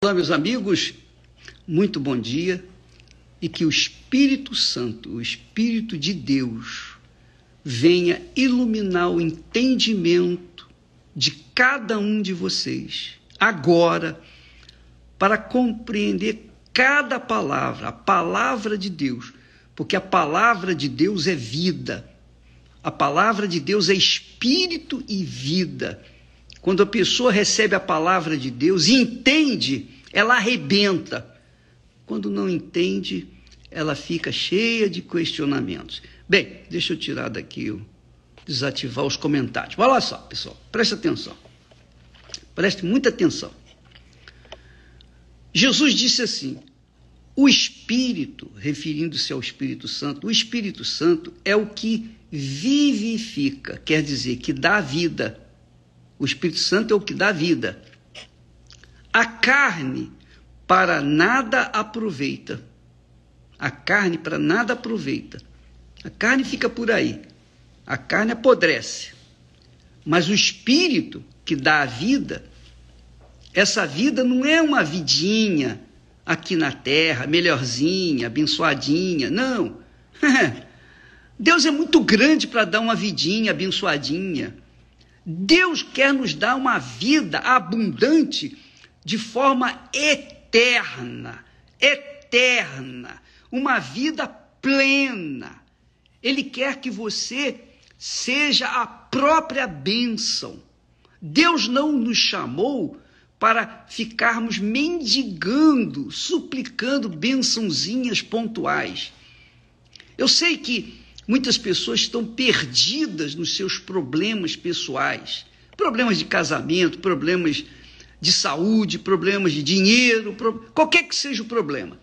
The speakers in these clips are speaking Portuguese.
Olá, meus amigos, muito bom dia e que o Espírito Santo, o Espírito de Deus, venha iluminar o entendimento de cada um de vocês agora para compreender cada palavra, a palavra de Deus, porque a palavra de Deus é vida, a palavra de Deus é espírito e vida. Quando a pessoa recebe a palavra de Deus e entende, ela arrebenta. Quando não entende, ela fica cheia de questionamentos. Bem, deixa eu tirar daqui, eu desativar os comentários. Olha só, pessoal, preste atenção. Preste muita atenção. Jesus disse assim: o Espírito, referindo-se ao Espírito Santo, o Espírito Santo é o que vivifica, quer dizer, que dá vida o Espírito Santo é o que dá vida. A carne para nada aproveita. A carne para nada aproveita. A carne fica por aí. A carne apodrece. Mas o espírito que dá a vida, essa vida não é uma vidinha aqui na terra, melhorzinha, abençoadinha. Não. Deus é muito grande para dar uma vidinha abençoadinha. Deus quer nos dar uma vida abundante de forma eterna, eterna, uma vida plena. Ele quer que você seja a própria bênção. Deus não nos chamou para ficarmos mendigando, suplicando bençãozinhas pontuais. Eu sei que Muitas pessoas estão perdidas nos seus problemas pessoais problemas de casamento, problemas de saúde, problemas de dinheiro, qualquer que seja o problema.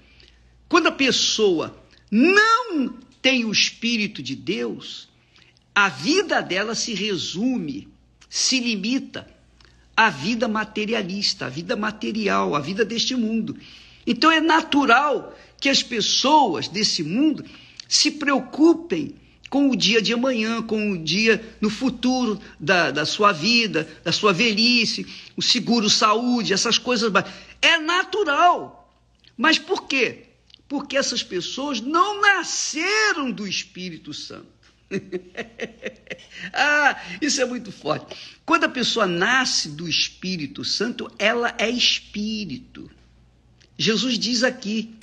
Quando a pessoa não tem o Espírito de Deus, a vida dela se resume, se limita à vida materialista, à vida material, à vida deste mundo. Então é natural que as pessoas desse mundo se preocupem com o dia de amanhã, com o dia no futuro da, da sua vida, da sua velhice, o seguro saúde, essas coisas. É natural. Mas por quê? Porque essas pessoas não nasceram do Espírito Santo. ah, isso é muito forte. Quando a pessoa nasce do Espírito Santo, ela é espírito. Jesus diz aqui: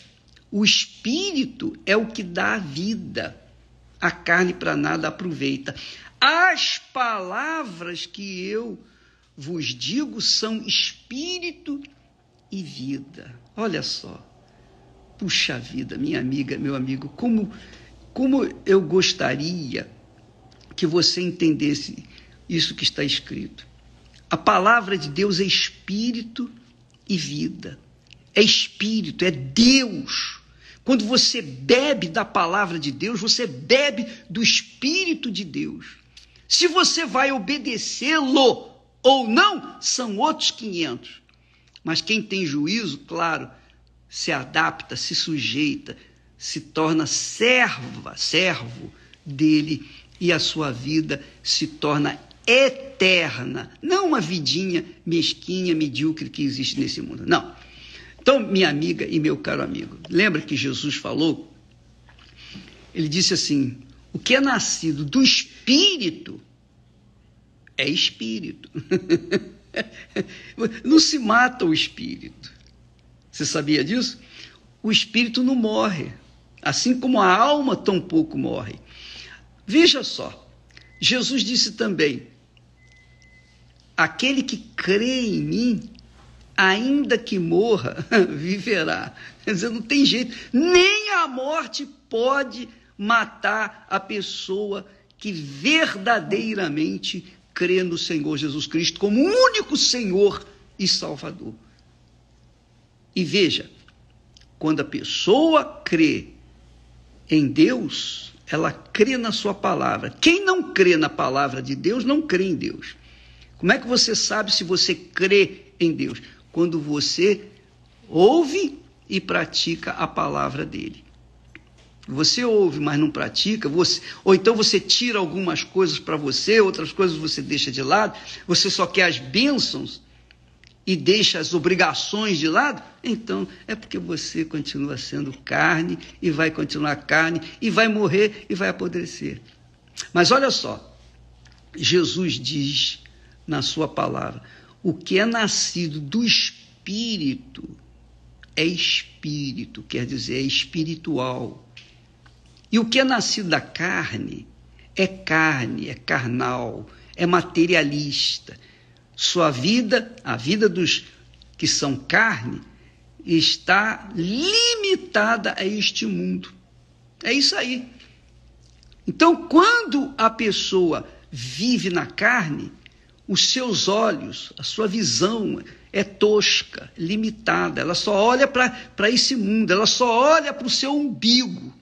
o espírito é o que dá a vida. A carne para nada aproveita. As palavras que eu vos digo são espírito e vida. Olha só. Puxa vida, minha amiga, meu amigo, como como eu gostaria que você entendesse isso que está escrito. A palavra de Deus é espírito e vida. É espírito, é Deus quando você bebe da palavra de Deus, você bebe do Espírito de Deus. Se você vai obedecê-lo ou não, são outros 500. Mas quem tem juízo, claro, se adapta, se sujeita, se torna serva, servo dele e a sua vida se torna eterna, não uma vidinha mesquinha, medíocre que existe nesse mundo. Não. Então, minha amiga e meu caro amigo, lembra que Jesus falou? Ele disse assim: o que é nascido do espírito é espírito. não se mata o espírito. Você sabia disso? O espírito não morre, assim como a alma tampouco morre. Veja só, Jesus disse também: aquele que crê em mim ainda que morra, viverá. Quer dizer, não tem jeito. Nem a morte pode matar a pessoa que verdadeiramente crê no Senhor Jesus Cristo como único Senhor e Salvador. E veja, quando a pessoa crê em Deus, ela crê na sua palavra. Quem não crê na palavra de Deus, não crê em Deus. Como é que você sabe se você crê em Deus? quando você ouve e pratica a palavra dele. Você ouve, mas não pratica, você, ou então você tira algumas coisas para você, outras coisas você deixa de lado, você só quer as bênçãos e deixa as obrigações de lado, então é porque você continua sendo carne e vai continuar carne e vai morrer e vai apodrecer. Mas olha só, Jesus diz na sua palavra: o que é nascido do espírito é espírito, quer dizer, é espiritual. E o que é nascido da carne é carne, é carnal, é materialista. Sua vida, a vida dos que são carne, está limitada a este mundo. É isso aí. Então, quando a pessoa vive na carne, os seus olhos, a sua visão é tosca, limitada. Ela só olha para esse mundo, ela só olha para o seu umbigo.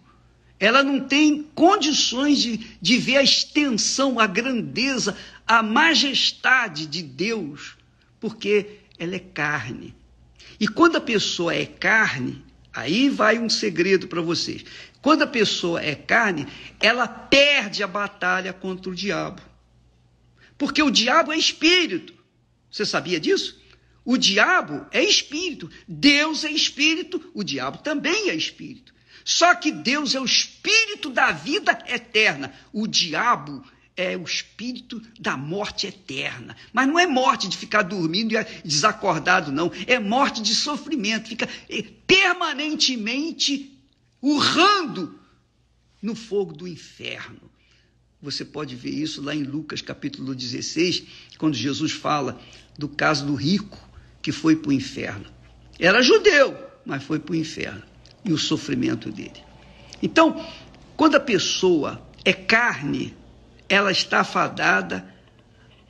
Ela não tem condições de, de ver a extensão, a grandeza, a majestade de Deus, porque ela é carne. E quando a pessoa é carne, aí vai um segredo para vocês. Quando a pessoa é carne, ela perde a batalha contra o diabo. Porque o diabo é espírito. Você sabia disso? O diabo é espírito. Deus é espírito. O diabo também é espírito. Só que Deus é o espírito da vida eterna. O diabo é o espírito da morte eterna. Mas não é morte de ficar dormindo e desacordado, não. É morte de sofrimento. Fica é, permanentemente urrando no fogo do inferno. Você pode ver isso lá em Lucas capítulo 16, quando Jesus fala do caso do rico que foi para o inferno. Era judeu, mas foi para o inferno e o sofrimento dele. Então, quando a pessoa é carne, ela está fadada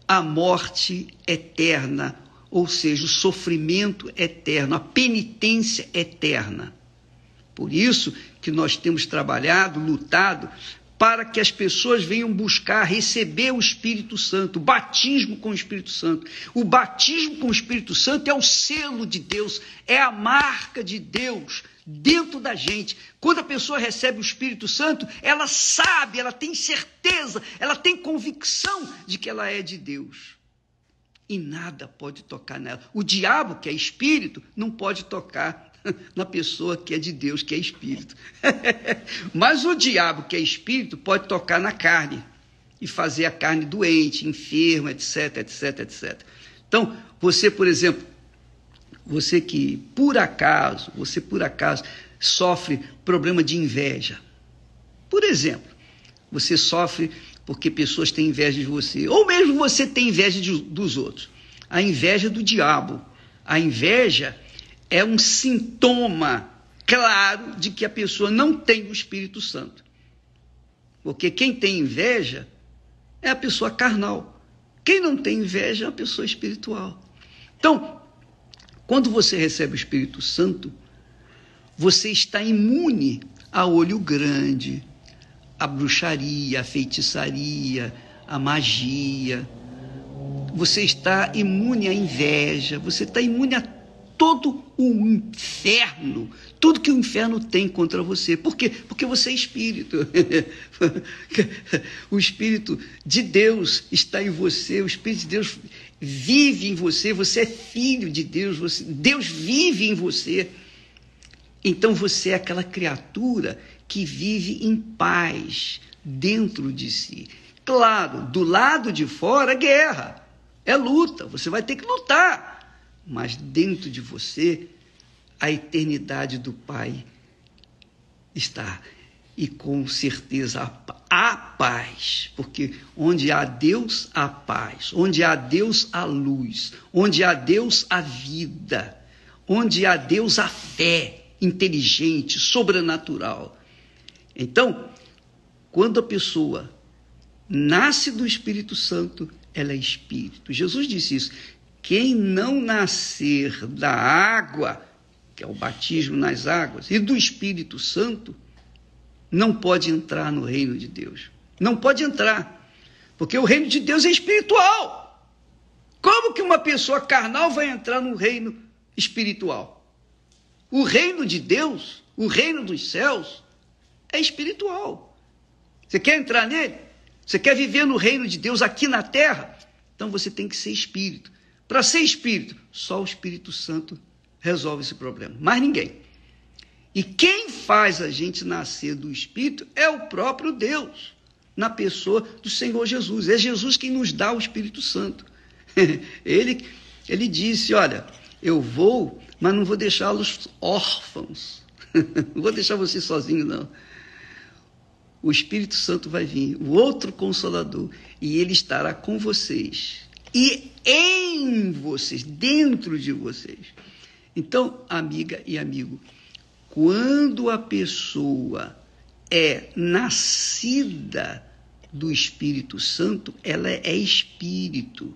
à morte eterna, ou seja, o sofrimento eterno, a penitência eterna. Por isso que nós temos trabalhado, lutado para que as pessoas venham buscar receber o Espírito Santo, o batismo com o Espírito Santo. O batismo com o Espírito Santo é o selo de Deus, é a marca de Deus dentro da gente. Quando a pessoa recebe o Espírito Santo, ela sabe, ela tem certeza, ela tem convicção de que ela é de Deus. E nada pode tocar nela. O diabo, que é espírito, não pode tocar na pessoa que é de Deus, que é espírito. Mas o diabo, que é espírito, pode tocar na carne e fazer a carne doente, enferma, etc, etc, etc. Então, você, por exemplo, você que por acaso, você por acaso sofre problema de inveja. Por exemplo, você sofre porque pessoas têm inveja de você, ou mesmo você tem inveja de, dos outros. A inveja do diabo. A inveja é um sintoma claro de que a pessoa não tem o Espírito Santo. Porque quem tem inveja é a pessoa carnal. Quem não tem inveja é a pessoa espiritual. Então, quando você recebe o Espírito Santo, você está imune a olho grande, a bruxaria, a feitiçaria, a magia. Você está imune à inveja, você está imune a todo o inferno, tudo que o inferno tem contra você. Por quê? Porque você é espírito. o espírito de Deus está em você, o espírito de Deus vive em você, você é filho de Deus, você, Deus vive em você. Então você é aquela criatura que vive em paz dentro de si. Claro, do lado de fora, guerra, é luta, você vai ter que lutar mas dentro de você a eternidade do Pai está. E com certeza há paz, porque onde há Deus, há paz. Onde há Deus, há luz. Onde há Deus, há vida. Onde há Deus, há fé inteligente, sobrenatural. Então, quando a pessoa nasce do Espírito Santo, ela é espírito. Jesus disse isso. Quem não nascer da água, que é o batismo nas águas, e do Espírito Santo, não pode entrar no reino de Deus. Não pode entrar. Porque o reino de Deus é espiritual. Como que uma pessoa carnal vai entrar no reino espiritual? O reino de Deus, o reino dos céus, é espiritual. Você quer entrar nele? Você quer viver no reino de Deus aqui na terra? Então você tem que ser espírito. Para ser espírito, só o Espírito Santo resolve esse problema, mais ninguém. E quem faz a gente nascer do espírito é o próprio Deus, na pessoa do Senhor Jesus. É Jesus quem nos dá o Espírito Santo. ele, ele disse: Olha, eu vou, mas não vou deixá-los órfãos. não vou deixar vocês sozinhos, não. O Espírito Santo vai vir, o outro consolador, e ele estará com vocês e em vocês, dentro de vocês. Então, amiga e amigo, quando a pessoa é nascida do Espírito Santo, ela é espírito.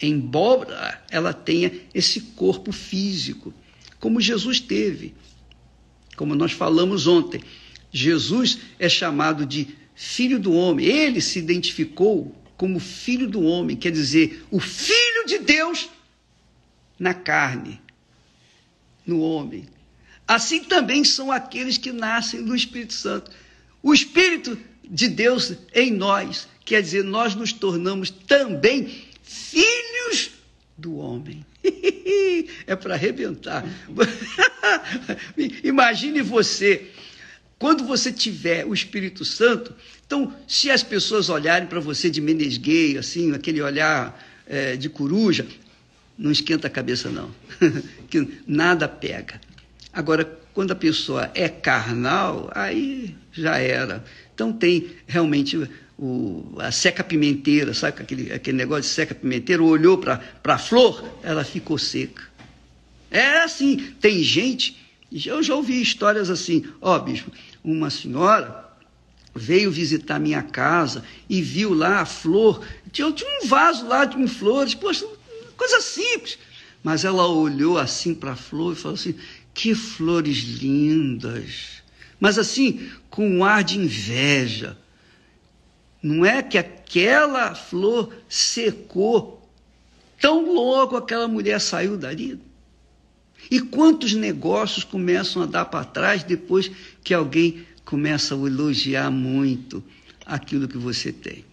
Embora ela tenha esse corpo físico, como Jesus teve. Como nós falamos ontem, Jesus é chamado de filho do homem. Ele se identificou como filho do homem, quer dizer, o filho de Deus na carne, no homem. Assim também são aqueles que nascem do Espírito Santo. O Espírito de Deus em nós, quer dizer, nós nos tornamos também filhos do homem. é para arrebentar. Imagine você quando você tiver o Espírito Santo, então, se as pessoas olharem para você de menesgueio, assim, aquele olhar é, de coruja, não esquenta a cabeça, não. que nada pega. Agora, quando a pessoa é carnal, aí já era. Então, tem realmente o, a seca pimenteira, sabe aquele, aquele negócio de seca pimenteira? Olhou para a flor, ela ficou seca. É assim. Tem gente eu já ouvi histórias assim, ó oh, bispo, uma senhora veio visitar minha casa e viu lá a flor, tinha, tinha um vaso lá de flores, poxa, coisa simples. Mas ela olhou assim para a flor e falou assim, que flores lindas. Mas assim, com um ar de inveja. Não é que aquela flor secou. Tão logo aquela mulher saiu dali. E quantos negócios começam a dar para trás depois que alguém começa a elogiar muito aquilo que você tem?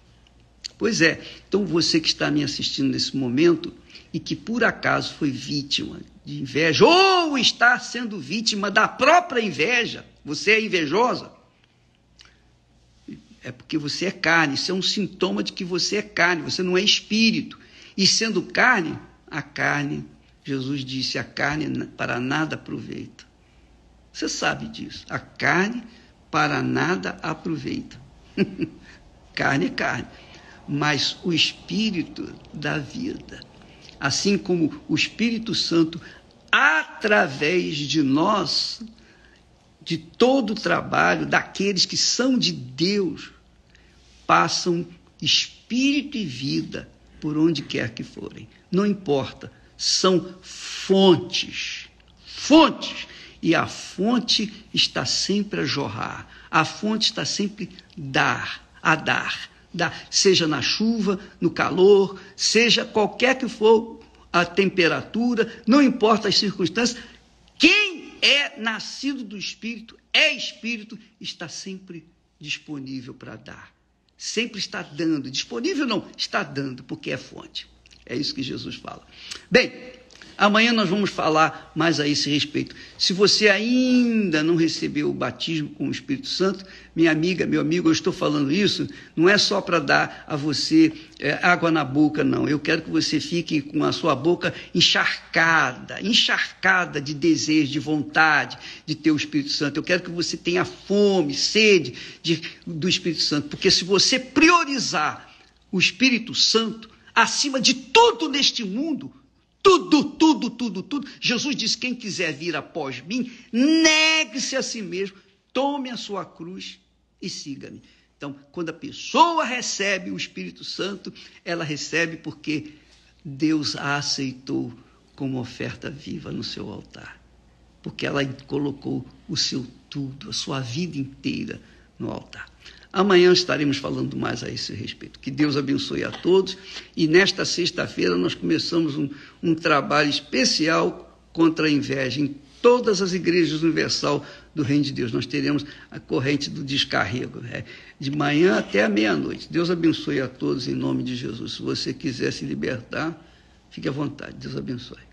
Pois é, então você que está me assistindo nesse momento e que por acaso foi vítima de inveja ou está sendo vítima da própria inveja, você é invejosa? É porque você é carne, isso é um sintoma de que você é carne, você não é espírito. E sendo carne, a carne Jesus disse: a carne para nada aproveita. Você sabe disso. A carne para nada aproveita. carne é carne. Mas o Espírito da vida. Assim como o Espírito Santo, através de nós, de todo o trabalho daqueles que são de Deus, passam espírito e vida por onde quer que forem. Não importa são fontes. Fontes. E a fonte está sempre a jorrar. A fonte está sempre dar, a dar. dar. Seja na chuva, no calor, seja qualquer que for a temperatura, não importa as circunstâncias, quem é nascido do Espírito, é Espírito, está sempre disponível para dar. Sempre está dando. Disponível não, está dando, porque é fonte. É isso que Jesus fala. Bem, amanhã nós vamos falar mais a esse respeito. Se você ainda não recebeu o batismo com o Espírito Santo, minha amiga, meu amigo, eu estou falando isso, não é só para dar a você é, água na boca, não. Eu quero que você fique com a sua boca encharcada, encharcada de desejo, de vontade de ter o Espírito Santo. Eu quero que você tenha fome, sede de, do Espírito Santo, porque se você priorizar o Espírito Santo, acima de tudo neste mundo. Tudo, tudo, tudo, tudo. Jesus diz: quem quiser vir após mim, negue-se a si mesmo, tome a sua cruz e siga-me. Então, quando a pessoa recebe o Espírito Santo, ela recebe porque Deus a aceitou como oferta viva no seu altar. Porque ela colocou o seu tudo, a sua vida inteira no altar. Amanhã estaremos falando mais a esse respeito. Que Deus abençoe a todos. E nesta sexta-feira nós começamos um, um trabalho especial contra a inveja em todas as igrejas universal do Reino de Deus. Nós teremos a corrente do descarrego, né? de manhã até a meia-noite. Deus abençoe a todos em nome de Jesus. Se você quiser se libertar, fique à vontade. Deus abençoe.